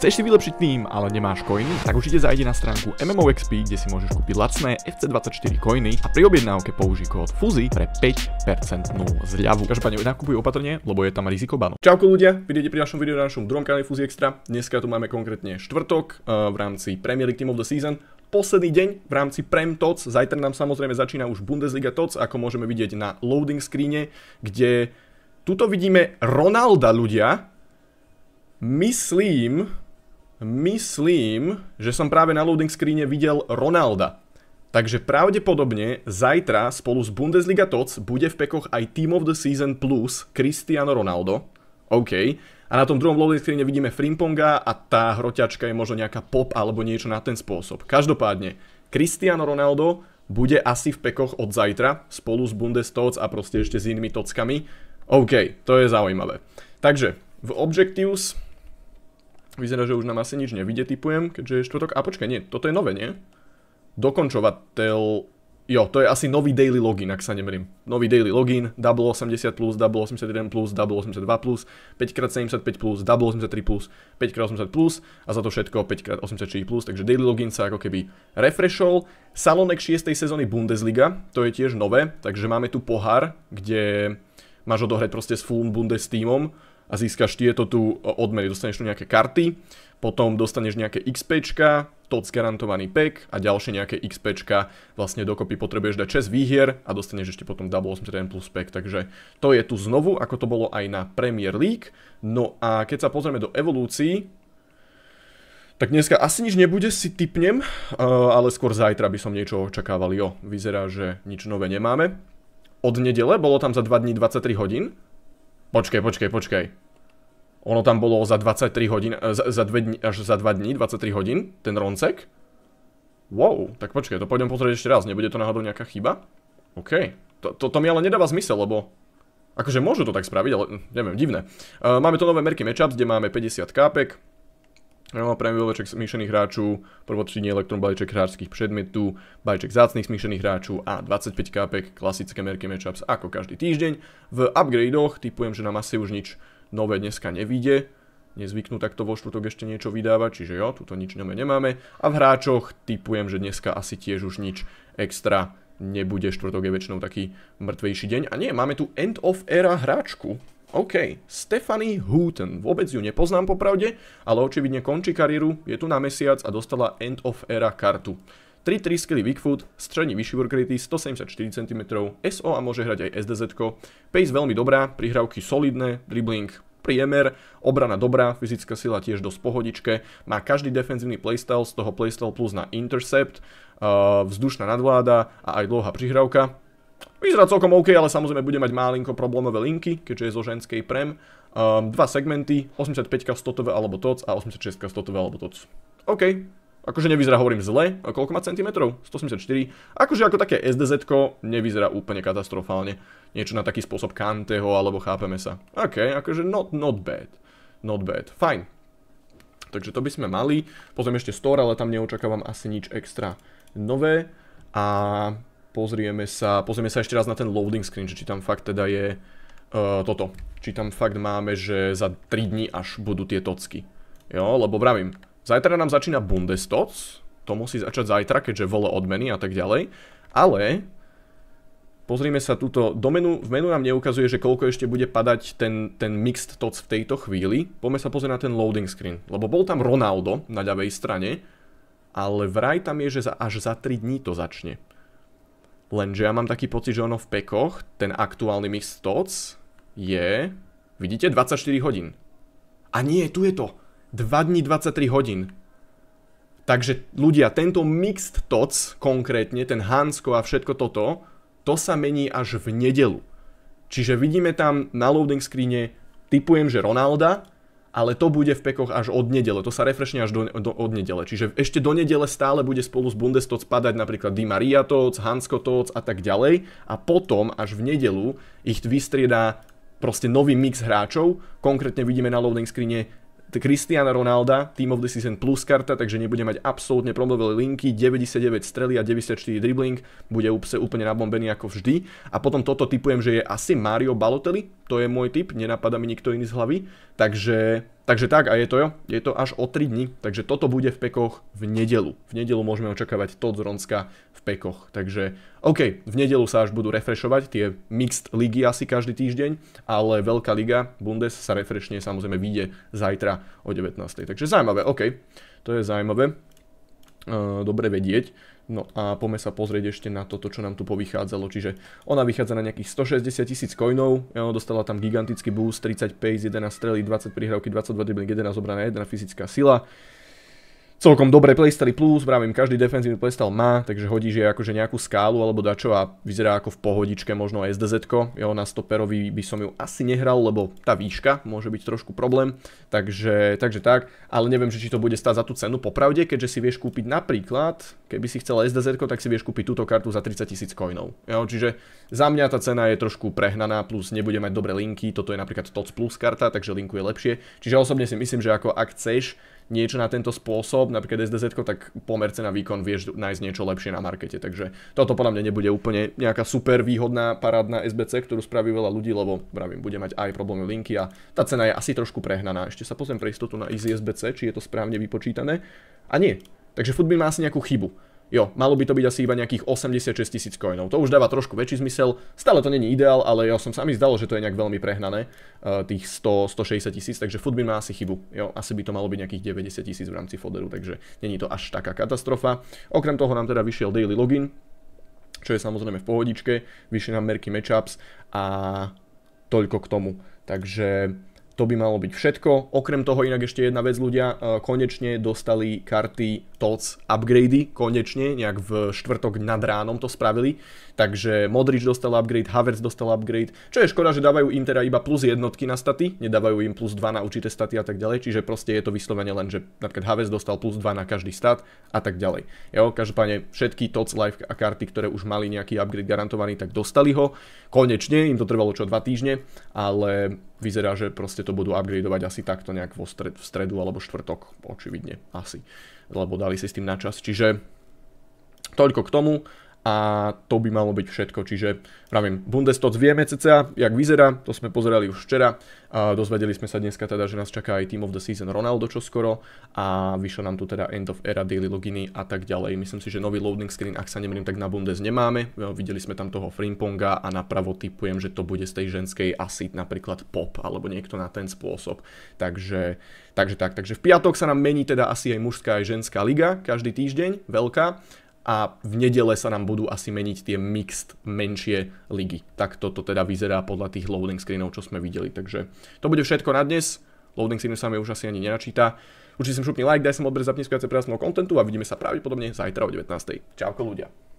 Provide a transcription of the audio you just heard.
Chceš si vylepšiť tým, ale nemáš koiny? Tak určite zajdi na stránku MMOXP, kde si môžeš kúpiť lacné FC24 koiny a pri objednávke použij kód FUZY pre 5% zľavu. Každopádne nakupuj opatrne, lebo je tam riziko banu. Čauko ľudia, vidíte pri našom videu na našom druhom kanáli FUZY Extra. Dneska tu máme konkrétne štvrtok eh, v rámci Premier League Team of the Season posledný deň v rámci Prem TOTS. Zajtra nám samozrejme začína už Bundesliga TOTS, ako môžeme vidieť na loading screene, kde tuto vidíme Ronalda ľudia. Myslím, Myslím, že som práve na loading screene videl Ronalda. Takže pravdepodobne zajtra spolu s Bundesliga Tots bude v pekoch aj Team of the Season plus Cristiano Ronaldo. OK. A na tom druhom loading screene vidíme Frimponga a tá hroťačka je možno nejaká pop alebo niečo na ten spôsob. Každopádne, Cristiano Ronaldo bude asi v pekoch od zajtra spolu s Bundestots a proste ešte s inými tockami. OK, to je zaujímavé. Takže v Objectives Vyzerá, že už nám asi nič nevidie, typujem, keďže je štvrtok. A počkaj, nie, toto je nové, nie? Dokončovateľ... Jo, to je asi nový daily login, ak sa nemrím. Nový daily login, double 80+, plus, double 81+, plus, double 82+, plus, 5x75+, plus, double 83+, plus, 5x80+, plus, a za to všetko 5x86+, plus, takže daily login sa ako keby refreshol. Salonek 6. sezóny Bundesliga, to je tiež nové, takže máme tu pohár, kde máš odohrať proste s full Bundes týmom, a získaš tieto tu odmery. Dostaneš tu nejaké karty, potom dostaneš nejaké XPčka, TOC garantovaný pack a ďalšie nejaké XPčka. Vlastne dokopy potrebuješ dať 6 výhier a dostaneš ešte potom Double 81 plus pack. Takže to je tu znovu, ako to bolo aj na Premier League. No a keď sa pozrieme do evolúcií, tak dneska asi nič nebude, si typnem, eh, ale skôr zajtra by som niečo očakával. Jo, vyzerá, že nič nové nemáme. Od nedele bolo tam za 2 dní 23 hodín, Počkej, počkej, počkej. Ono tam bolo za 23 hodín, eh, za, 2 dní, až za 2 dní, 23 hodín, ten roncek. Wow, tak počkej, to pôjdem pozrieť ešte raz, nebude to náhodou nejaká chyba? OK, to, mi ale nedáva zmysel, lebo... Akože môžu to tak spraviť, ale hm, neviem, divné. Eh, máme tu nové merky matchups, kde máme 50 kápek, Premium balíček smíšených hráčov, prvotřídní elektron balíček hráčských predmetov, balíček zácných smíšených hráčov a 25 kápek klasické merky matchups ako každý týždeň. V upgradoch typujem, že nám asi už nič nové dneska nevíde. Nezvyknú takto vo štvrtok ešte niečo vydávať, čiže jo, tuto nič nové nemáme. A v hráčoch typujem, že dneska asi tiež už nič extra nebude. Štvrtok je väčšinou taký mŕtvejší deň. A nie, máme tu end of era hráčku. OK, Stephanie Houghton. Vôbec ju nepoznám popravde, ale očividne končí kariéru, je tu na mesiac a dostala End of Era kartu. 3-3 skilly Bigfoot, strední vyšší workrity 174 cm, SO a môže hrať aj SDZ. Pace veľmi dobrá, prihrávky solidné, dribbling priemer, obrana dobrá, fyzická sila tiež dosť pohodičke, má každý defenzívny playstyle, z toho playstyle plus na intercept, uh, vzdušná nadvláda a aj dlhá prihrávka. Vyzerá celkom OK, ale samozrejme bude mať malinko problémové linky, keďže je zo ženskej prem. Um, dva segmenty, 85 stotové alebo toc a 86 stotové alebo toc. OK, akože nevyzerá, hovorím, zle. A koľko má centimetrov? 184. Akože ako také SDZ nevyzerá úplne katastrofálne. Niečo na taký spôsob Kanteho alebo chápeme sa. OK, akože not, not bad. Not bad, fajn. Takže to by sme mali. Potom ešte store, ale tam neočakávam asi nič extra nové. A Pozrieme sa, pozrieme sa ešte raz na ten loading screen, že či tam fakt teda je uh, toto. Či tam fakt máme, že za 3 dní až budú tie tocky. Jo, lebo bravím, zajtra nám začína Bundestoc, to musí začať zajtra, keďže vole odmeny a tak ďalej, ale Pozrieme sa túto, do menu, v menu nám neukazuje, že koľko ešte bude padať ten, ten mixed toc v tejto chvíli. Poďme sa pozrieť na ten loading screen, lebo bol tam Ronaldo na ľavej strane, ale vraj tam je, že za, až za 3 dní to začne. Lenže ja mám taký pocit, že ono v pekoch, ten aktuálny mix TOC je, vidíte, 24 hodín. A nie, tu je to. 2 dní 23 hodín. Takže ľudia, tento mixed TOC konkrétne, ten Hansko a všetko toto, to sa mení až v nedelu. Čiže vidíme tam na loading screene, typujem, že Ronalda ale to bude v pekoch až od nedele, to sa refreshne až do, do, od nedele. Čiže ešte do nedele stále bude spolu s Bundestoc spadať napríklad Di Maria Toc, Hansko Toc a tak ďalej a potom až v nedelu ich vystriedá proste nový mix hráčov, konkrétne vidíme na loading screene Cristiana Ronalda, Team of the Season plus karta, takže nebude mať absolútne problémové linky, 99 strely a 94 dribbling, bude úplne nabombený ako vždy. A potom toto typujem, že je asi Mario Balotelli, to je môj tip, nenapadá mi nikto iný z hlavy. Takže, takže tak, a je to jo, je to až o 3 dní, takže toto bude v pekoch v nedelu. V nedelu môžeme očakávať to z Ronska v pekoch. Takže OK, v nedelu sa až budú refreshovať tie mixed ligy asi každý týždeň, ale Veľká liga Bundes sa refreshne samozrejme vyjde zajtra o 19. Takže zaujímavé, OK, to je zaujímavé. E, dobre vedieť. No a poďme sa pozrieť ešte na toto, čo nám tu povychádzalo. Čiže ona vychádza na nejakých 160 tisíc coinov, dostala tam gigantický boost, 30 pace, 11 strely, 20 prihrávky, 22 dribbling, 11 obrana, 1 fyzická sila celkom dobré playstyle plus, vravím, každý defenzívny playstyle má, takže hodí, že akože nejakú skálu alebo dačo a vyzerá ako v pohodičke možno SDZ, -ko. na stoperovi by som ju asi nehral, lebo tá výška môže byť trošku problém, takže, takže tak, ale neviem, že či to bude stáť za tú cenu popravde, keďže si vieš kúpiť napríklad, keby si chcel SDZ, tak si vieš kúpiť túto kartu za 30 tisíc coinov, jo, čiže za mňa tá cena je trošku prehnaná, plus nebude mať dobré linky, toto je napríklad TOC plus karta, takže linku je lepšie, čiže osobne si myslím, že ako ak chceš niečo na tento spôsob, napríklad SDZ, tak pomer na výkon vieš nájsť niečo lepšie na markete. Takže toto podľa mňa nebude úplne nejaká super výhodná parádna SBC, ktorú spraví veľa ľudí, lebo pravím, bude mať aj problémy linky a tá cena je asi trošku prehnaná. Ešte sa pozriem pre istotu na Easy SBC, či je to správne vypočítané. A nie. Takže Footbin má asi nejakú chybu Jo, malo by to byť asi iba nejakých 86 tisíc coinov. To už dáva trošku väčší zmysel. Stále to není ideál, ale ja som sa mi zdalo, že to je nejak veľmi prehnané, eh, tých 100, 160 tisíc, takže Foodbin má asi chybu. Jo, asi by to malo byť nejakých 90 tisíc v rámci Foderu, takže není to až taká katastrofa. Okrem toho nám teda vyšiel daily login, čo je samozrejme v pohodičke, Vyšiel nám merky matchups a toľko k tomu. Takže to by malo byť všetko. Okrem toho inak ešte jedna vec ľudia, e, konečne dostali karty TOC upgrady, konečne, nejak v štvrtok nad ránom to spravili. Takže Modrič dostal upgrade, Havertz dostal upgrade, čo je škoda, že dávajú im teda iba plus jednotky na staty, nedávajú im plus 2 na určité staty a tak ďalej, čiže proste je to vyslovene len, že napríklad Havertz dostal plus 2 na každý stat a tak ďalej. Jo, každopádne všetky TOC live a karty, ktoré už mali nejaký upgrade garantovaný, tak dostali ho. Konečne, im to trvalo čo 2 týždne, ale vyzerá, že proste to budú upgradeovať asi takto nejak vo stred, v stredu alebo štvrtok, očividne, asi. Lebo dali si s tým načas. Čiže toľko k tomu a to by malo byť všetko. Čiže, pravím, Bundestoc vieme cca, jak vyzerá, to sme pozerali už včera. A dozvedeli sme sa dneska teda, že nás čaká aj Team of the Season Ronaldo čoskoro a vyšlo nám tu teda End of Era, Daily Loginy a tak ďalej. Myslím si, že nový loading screen, ak sa nemýlim, tak na Bundes nemáme. Videli sme tam toho Frimponga a napravo typujem, že to bude z tej ženskej asi napríklad Pop alebo niekto na ten spôsob. Takže, takže tak, takže v piatok sa nám mení teda asi aj mužská aj ženská liga každý týždeň, veľká a v nedele sa nám budú asi meniť tie mixed menšie ligy. Tak toto teda vyzerá podľa tých loading screenov, čo sme videli. Takže to bude všetko na dnes. Loading screenu sa mi už asi ani nenačíta. Určite som šupný like, daj som odber, zapni skviace prejasného kontentu a vidíme sa pravdepodobne zajtra o 19. Čauko ľudia.